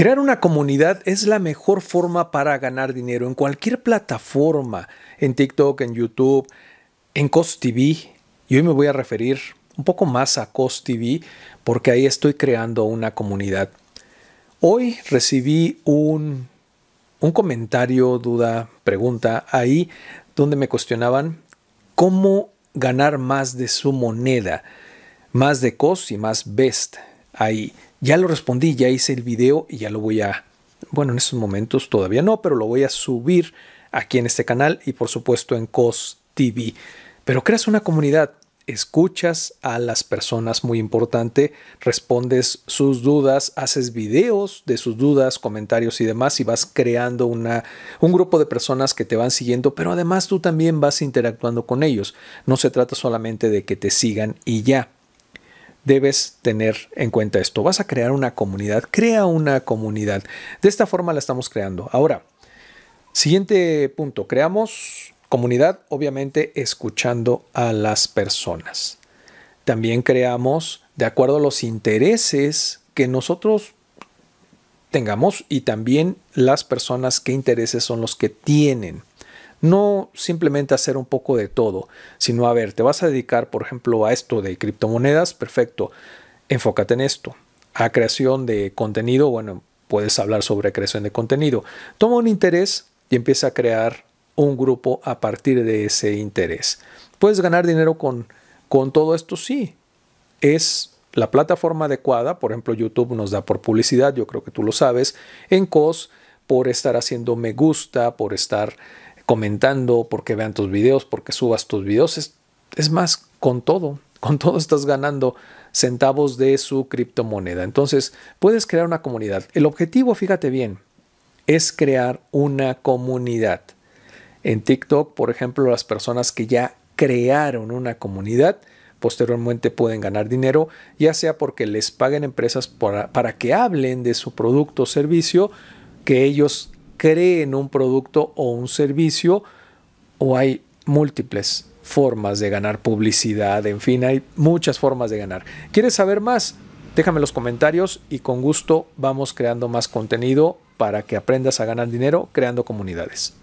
Crear una comunidad es la mejor forma para ganar dinero en cualquier plataforma, en TikTok, en YouTube, en Cost TV. Y hoy me voy a referir un poco más a Cost TV porque ahí estoy creando una comunidad. Hoy recibí un, un comentario, duda, pregunta ahí donde me cuestionaban cómo ganar más de su moneda, más de Cost y más Best ahí. Ya lo respondí, ya hice el video y ya lo voy a, bueno, en estos momentos todavía no, pero lo voy a subir aquí en este canal y por supuesto en COS TV. Pero creas una comunidad, escuchas a las personas, muy importante, respondes sus dudas, haces videos de sus dudas, comentarios y demás y vas creando un grupo de personas que te van siguiendo, pero además tú también vas interactuando con ellos. No se trata solamente de que te sigan y ya debes tener en cuenta esto. Vas a crear una comunidad, crea una comunidad. De esta forma la estamos creando. Ahora, siguiente punto, creamos comunidad, obviamente escuchando a las personas. También creamos de acuerdo a los intereses que nosotros tengamos y también las personas qué intereses son los que tienen. No simplemente hacer un poco de todo, sino a ver, te vas a dedicar, por ejemplo, a esto de criptomonedas, perfecto, enfócate en esto. A creación de contenido, bueno, puedes hablar sobre creación de contenido. Toma un interés y empieza a crear un grupo a partir de ese interés. ¿Puedes ganar dinero con, con todo esto? Sí. Es la plataforma adecuada, por ejemplo, YouTube nos da por publicidad, yo creo que tú lo sabes, en COS por estar haciendo me gusta, por estar comentando, porque vean tus videos, porque subas tus videos. Es, más, con todo, con todo estás ganando centavos de su criptomoneda. Entonces, puedes crear una comunidad. El objetivo, fíjate bien, es crear una comunidad. En TikTok, por ejemplo, las personas que ya crearon una comunidad, posteriormente pueden ganar dinero, ya sea porque les paguen empresas para, para que hablen de su producto o servicio que ellos Creen en un producto o un servicio, o hay múltiples formas de ganar publicidad, en fin, hay muchas formas de ganar. ¿Quieres saber más? Déjame los comentarios y con gusto vamos creando más contenido para que aprendas a ganar dinero creando comunidades.